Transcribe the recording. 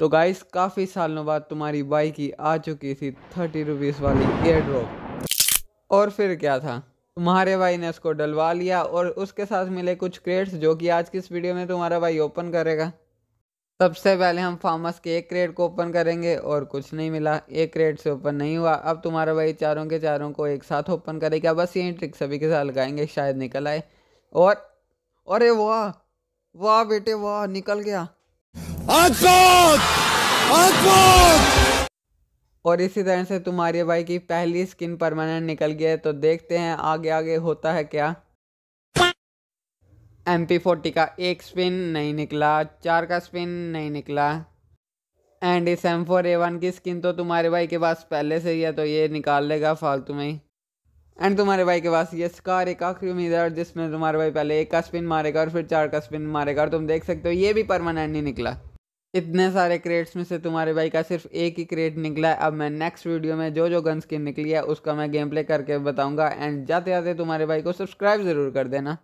तो गाइस काफ़ी सालों बाद तुम्हारी बाइक ही आ चुकी थी थर्टी रुपीज़ वाली एयर ड्रॉप और फिर क्या था तुम्हारे भाई ने उसको डलवा लिया और उसके साथ मिले कुछ क्रेट्स जो कि आज की इस वीडियो में तुम्हारा भाई ओपन करेगा सबसे पहले हम फार्मस के एक क्रेट को ओपन करेंगे और कुछ नहीं मिला एक क्रेट से ओपन नहीं हुआ अब तुम्हारा भाई चारों के चारों को एक साथ ओपन करेगा बस यही ट्रिक सभी के साथ लगाएंगे शायद निकल आए और अरे वाह वाह बेटे वाह निकल गया और इसी तरह से तुम्हारे भाई की पहली स्किन परमानेंट निकल गई है तो देखते हैं आगे आगे होता है क्या एम पी फोर्टी का एक स्पिन नहीं निकला चार का स्पिन नहीं निकला एंड इस एम फोर ए वन की स्किन तो तुम्हारे भाई के पास पहले से ही है तो ये निकाल लेगा फालतू में एंड तुम्हारे भाई के पास ये स्कार एक आखिरी उम्मीद है जिसमें तुम्हारे भाई पहले एक का स्पिन मारेगा और फिर चार का स्पिन मारेगा और तुम देख सकते हो ये भी परमानेंट नहीं निकला इतने सारे क्रेट्स में से तुम्हारे भाई का सिर्फ एक ही क्रेट निकला है अब मैं नेक्स्ट वीडियो में जो जो गन स्किन निकली है उसका मैं गेम प्ले करके बताऊंगा एंड जाते जाते तुम्हारे भाई को सब्सक्राइब ज़रूर कर देना